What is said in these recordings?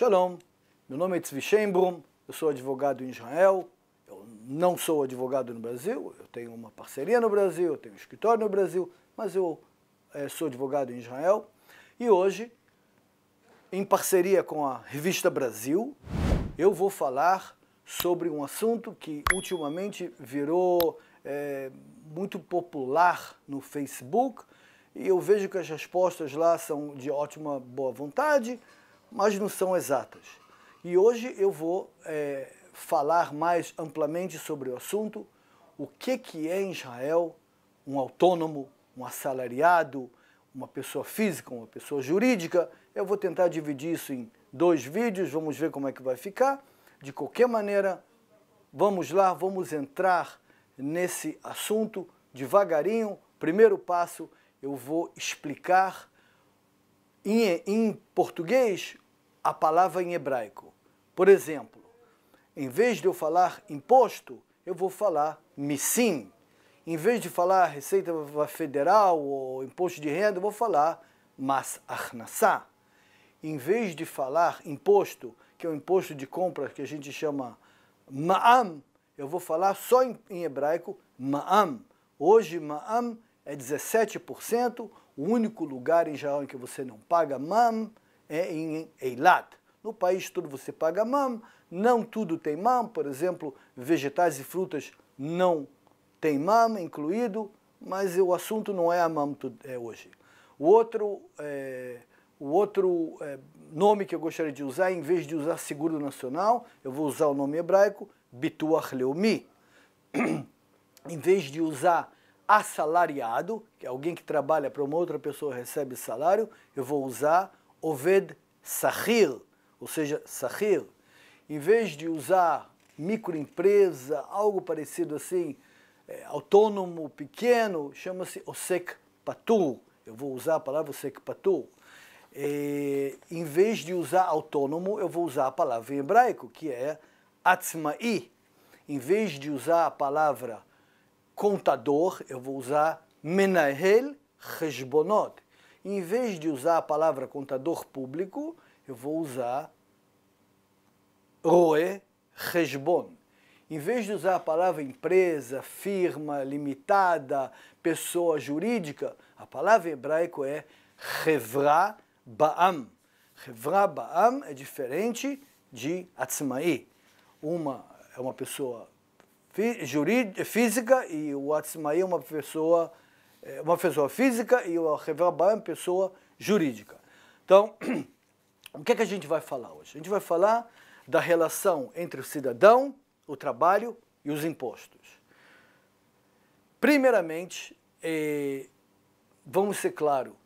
Shalom, meu nome é Tzvi Shembrum, eu sou advogado em Israel, eu não sou advogado no Brasil, eu tenho uma parceria no Brasil, eu tenho um escritório no Brasil, mas eu é, sou advogado em Israel. E hoje, em parceria com a revista Brasil, eu vou falar sobre um assunto que ultimamente virou é, muito popular no Facebook, e eu vejo que as respostas lá são de ótima boa vontade, mas não são exatas. E hoje eu vou é, falar mais amplamente sobre o assunto, o que, que é em Israel um autônomo, um assalariado, uma pessoa física, uma pessoa jurídica. Eu vou tentar dividir isso em dois vídeos, vamos ver como é que vai ficar. De qualquer maneira, vamos lá, vamos entrar nesse assunto devagarinho. Primeiro passo, eu vou explicar em, em português a palavra em hebraico. Por exemplo, em vez de eu falar imposto, eu vou falar missim. Em vez de falar Receita Federal ou Imposto de Renda, eu vou falar mas arnassá. Em vez de falar imposto, que é o imposto de compra que a gente chama ma'am, eu vou falar só em, em hebraico ma'am. Hoje ma'am é 17%, o único lugar em Israel em que você não paga ma'am é, em Eilat. No país todo você paga MAM, não tudo tem MAM, por exemplo, vegetais e frutas não tem MAM incluído, mas o assunto não é a MAM é hoje. O outro, é, o outro é, nome que eu gostaria de usar, em vez de usar Seguro Nacional, eu vou usar o nome hebraico, Bituach Leumi. em vez de usar assalariado, que é alguém que trabalha para uma outra pessoa recebe salário, eu vou usar Oved Sahir, ou seja, Sahir, em vez de usar microempresa, algo parecido assim, é, autônomo, pequeno, chama-se Osek Patur. Eu vou usar a palavra Osek Patur. É, em vez de usar autônomo, eu vou usar a palavra em hebraico, que é Atzma'i. Em vez de usar a palavra contador, eu vou usar Menahel Hezbonot, em vez de usar a palavra contador público, eu vou usar Roe Resbon. Em vez de usar a palavra empresa, firma, limitada, pessoa jurídica, a palavra hebraico é Hevra Ba'am. Hevra Ba'am é diferente de Atzma'i. Uma é uma pessoa física e o Atzma'i é uma pessoa jurídica é, uma pessoa física e o Revelabá é uma pessoa jurídica. Então, o que, é que a gente vai falar hoje? A gente vai falar da relação entre o cidadão, o trabalho e os impostos. Primeiramente, é, vamos ser claro,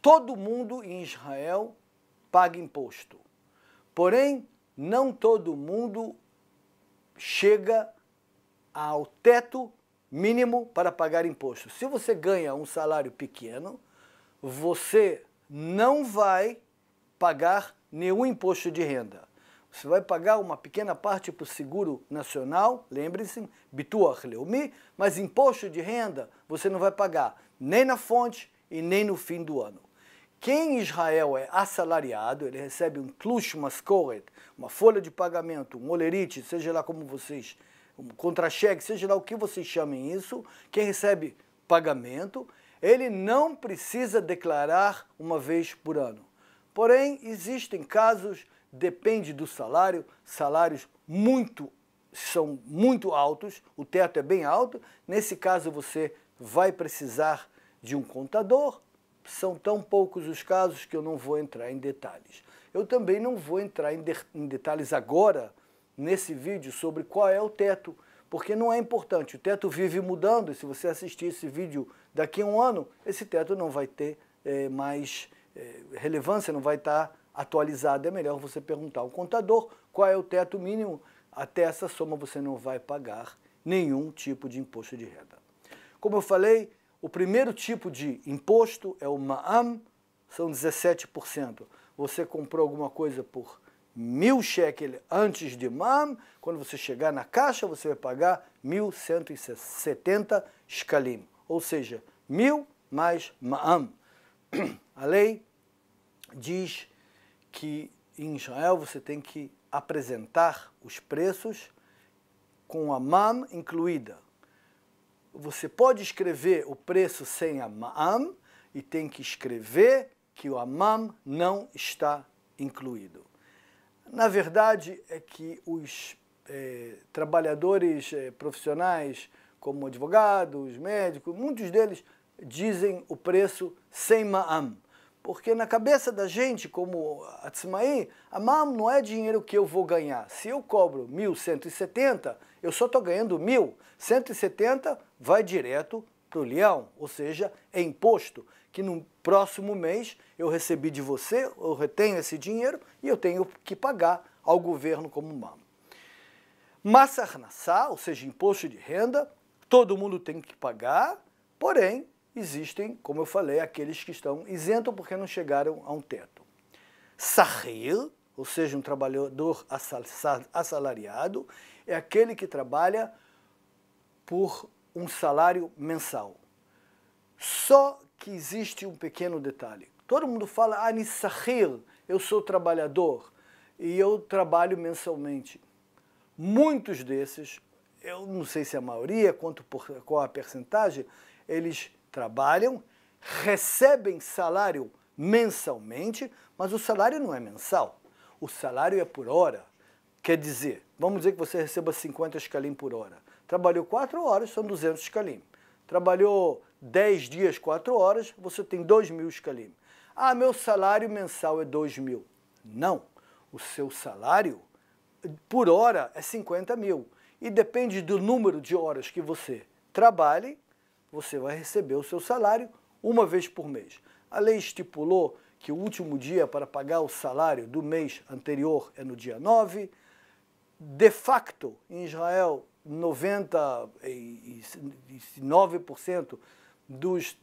todo mundo em Israel paga imposto. Porém, não todo mundo chega ao teto mínimo para pagar imposto. Se você ganha um salário pequeno, você não vai pagar nenhum imposto de renda. Você vai pagar uma pequena parte para o Seguro Nacional, lembre-se, Bituach Leumi, mas imposto de renda você não vai pagar nem na fonte e nem no fim do ano. Quem em Israel é assalariado, ele recebe um Klush maskoret, uma folha de pagamento, um olerite, seja lá como vocês contra-cheque, seja lá o que vocês chamem isso, quem recebe pagamento, ele não precisa declarar uma vez por ano. Porém, existem casos, depende do salário, salários muito são muito altos, o teto é bem alto, nesse caso você vai precisar de um contador. São tão poucos os casos que eu não vou entrar em detalhes. Eu também não vou entrar em, de em detalhes agora nesse vídeo sobre qual é o teto, porque não é importante. O teto vive mudando e se você assistir esse vídeo daqui a um ano, esse teto não vai ter é, mais é, relevância, não vai estar tá atualizado. É melhor você perguntar ao contador qual é o teto mínimo. Até essa soma você não vai pagar nenhum tipo de imposto de renda. Como eu falei, o primeiro tipo de imposto é o MAAM, são 17%. Você comprou alguma coisa por mil shekel antes de Mam, quando você chegar na caixa, você vai pagar 1.170 shkalim, ou seja, mil mais Ma'am. A lei diz que em Israel você tem que apresentar os preços com a Mam incluída. Você pode escrever o preço sem a Ma'am e tem que escrever que o Amam não está incluído. Na verdade, é que os é, trabalhadores é, profissionais, como advogados, médicos, muitos deles dizem o preço sem ma'am. Porque na cabeça da gente, como Atsumai, a ma'am não é dinheiro que eu vou ganhar. Se eu cobro 1.170, eu só estou ganhando 1.000. 170 vai direto Leão, ou seja, é imposto que no próximo mês eu recebi de você, eu retenho esse dinheiro e eu tenho que pagar ao governo como mama. Massa Arnassá, ou seja, imposto de renda, todo mundo tem que pagar, porém, existem, como eu falei, aqueles que estão isentos porque não chegaram a um teto. Sahir, ou seja, um trabalhador assalariado, é aquele que trabalha por um salário mensal. Só que existe um pequeno detalhe. Todo mundo fala, ah, eu sou trabalhador e eu trabalho mensalmente. Muitos desses, eu não sei se é a maioria, quanto por, qual a percentagem, eles trabalham, recebem salário mensalmente, mas o salário não é mensal. O salário é por hora. Quer dizer, vamos dizer que você receba 50 escalim por hora. Trabalhou 4 horas, são 200 escalim. Trabalhou 10 dias, 4 horas, você tem 2 mil escalim. Ah, meu salário mensal é 2 mil. Não, o seu salário por hora é 50 mil. E depende do número de horas que você trabalhe, você vai receber o seu salário uma vez por mês. A lei estipulou que o último dia para pagar o salário do mês anterior é no dia 9. De facto, em Israel, 99% dos,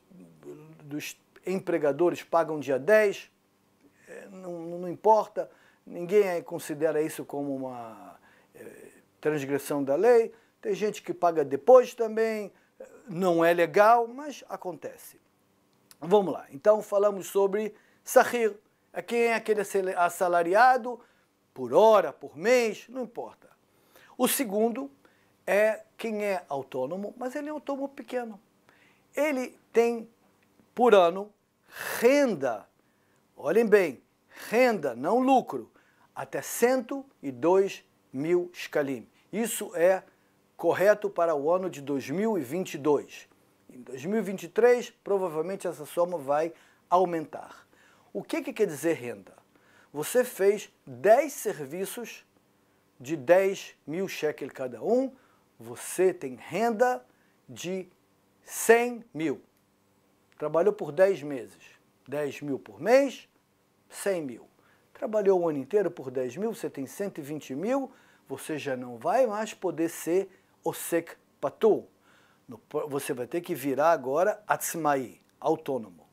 dos empregadores pagam dia 10, é, não, não importa, ninguém considera isso como uma é, transgressão da lei. Tem gente que paga depois também, não é legal, mas acontece. Vamos lá, então falamos sobre Sahir, a quem é aquele assalariado por hora, por mês, não importa. O segundo é quem é autônomo, mas ele é um autônomo pequeno. Ele tem por ano renda, olhem bem, renda, não lucro, até 102 mil escalim. Isso é correto para o ano de 2022. Em 2023, provavelmente essa soma vai aumentar. O que, que quer dizer renda? Você fez 10 serviços de 10 mil shekel cada um, você tem renda de 100 mil. Trabalhou por 10 meses, 10 mil por mês, 100 mil. Trabalhou o ano inteiro por 10 mil, você tem 120 mil, você já não vai mais poder ser o sec patu. Você vai ter que virar agora Atsmai, autônomo.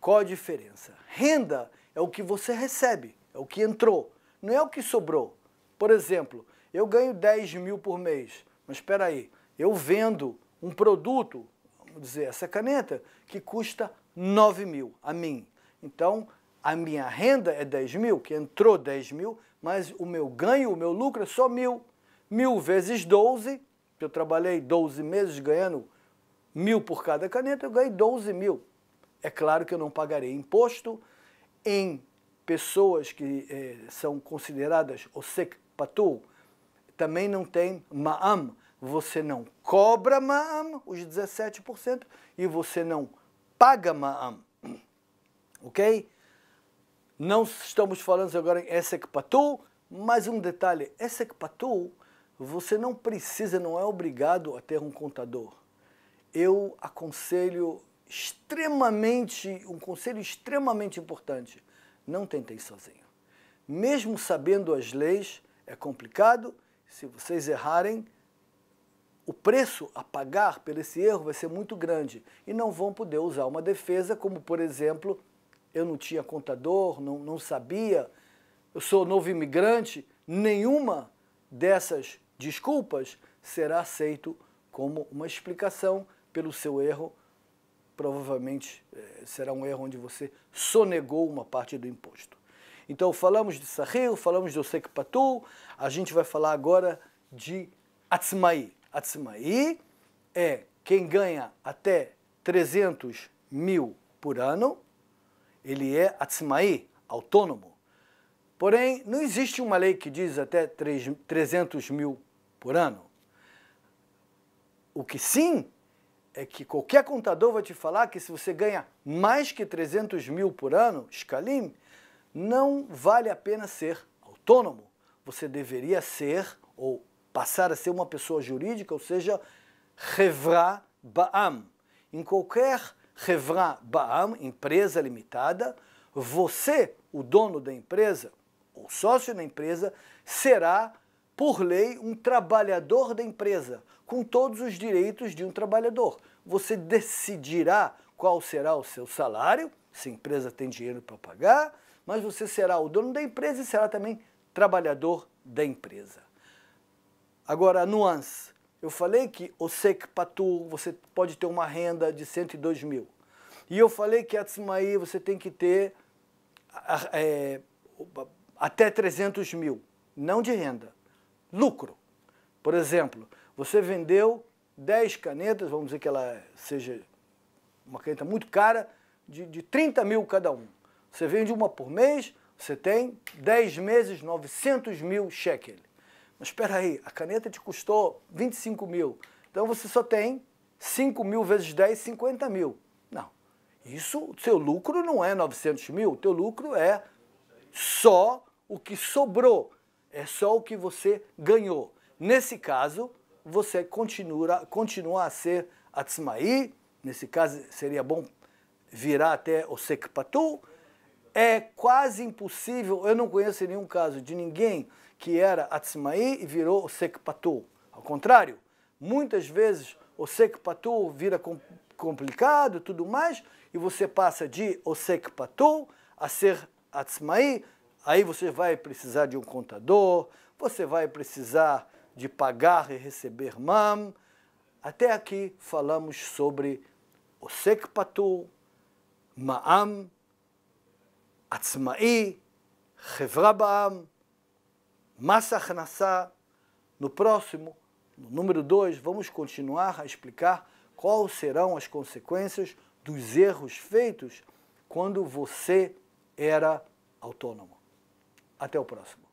Qual a diferença? Renda é o que você recebe, é o que entrou, não é o que sobrou. Por exemplo, eu ganho 10 mil por mês, mas espera aí, eu vendo um produto, vamos dizer, essa caneta, que custa 9 mil a mim. Então, a minha renda é 10 mil, que entrou 10 mil, mas o meu ganho, o meu lucro é só mil. Mil vezes 12, eu trabalhei 12 meses ganhando mil por cada caneta, eu ganhei 12 mil. É claro que eu não pagarei imposto em pessoas que eh, são consideradas OSEC PATU, também não tem ma'am. Você não cobra ma'am, os 17%, e você não paga ma'am. Ok? Não estamos falando agora em Essek Patu, mas um detalhe, Essek Patu, você não precisa, não é obrigado a ter um contador. Eu aconselho extremamente, um conselho extremamente importante, não tentei sozinho. Mesmo sabendo as leis, é complicado, se vocês errarem, o preço a pagar pelo esse erro vai ser muito grande e não vão poder usar uma defesa como, por exemplo, eu não tinha contador, não, não sabia, eu sou novo imigrante, nenhuma dessas desculpas será aceito como uma explicação pelo seu erro. Provavelmente eh, será um erro onde você sonegou uma parte do imposto. Então falamos de Sahir, falamos de Osek Patu, a gente vai falar agora de Atzmai. Atzmai é quem ganha até 300 mil por ano, ele é Atzmai, autônomo. Porém, não existe uma lei que diz até 300 mil por ano. O que sim é que qualquer contador vai te falar que se você ganha mais que 300 mil por ano, escalim, não vale a pena ser autônomo. Você deveria ser ou passar a ser uma pessoa jurídica, ou seja, revra Ba'am. Em qualquer revra Ba'am, empresa limitada, você, o dono da empresa, ou sócio da empresa, será, por lei, um trabalhador da empresa, com todos os direitos de um trabalhador. Você decidirá qual será o seu salário, se a empresa tem dinheiro para pagar, mas você será o dono da empresa e será também trabalhador da empresa. Agora, a nuance. Eu falei que o SEC você pode ter uma renda de 102 mil. E eu falei que Atsumai você tem que ter é, até 300 mil, não de renda, lucro. Por exemplo, você vendeu 10 canetas, vamos dizer que ela seja uma caneta muito cara, de, de 30 mil cada um. Você vende uma por mês, você tem 10 meses, 900 mil shekel. Mas espera aí, a caneta te custou 25 mil. Então você só tem 5 mil vezes 10, 50 mil. Não. Isso, seu lucro não é 900 mil, teu lucro é só o que sobrou, é só o que você ganhou. Nesse caso, você continua, continua a ser atzmaí, nesse caso seria bom virar até o sekpatu, é quase impossível, eu não conheço nenhum caso de ninguém que era Atsumai e virou Sekpatu. Ao contrário, muitas vezes Osekpatu vira complicado tudo mais, e você passa de Osekpatu a ser Atsumai, aí você vai precisar de um contador, você vai precisar de pagar e receber mam. Até aqui falamos sobre Osekpatu, Ma'am, עצמאי, חברה בעם, No próximo, no número 2, vamos continuar a explicar quais serão as consequências dos erros feitos quando você era autônomo. Até o próximo.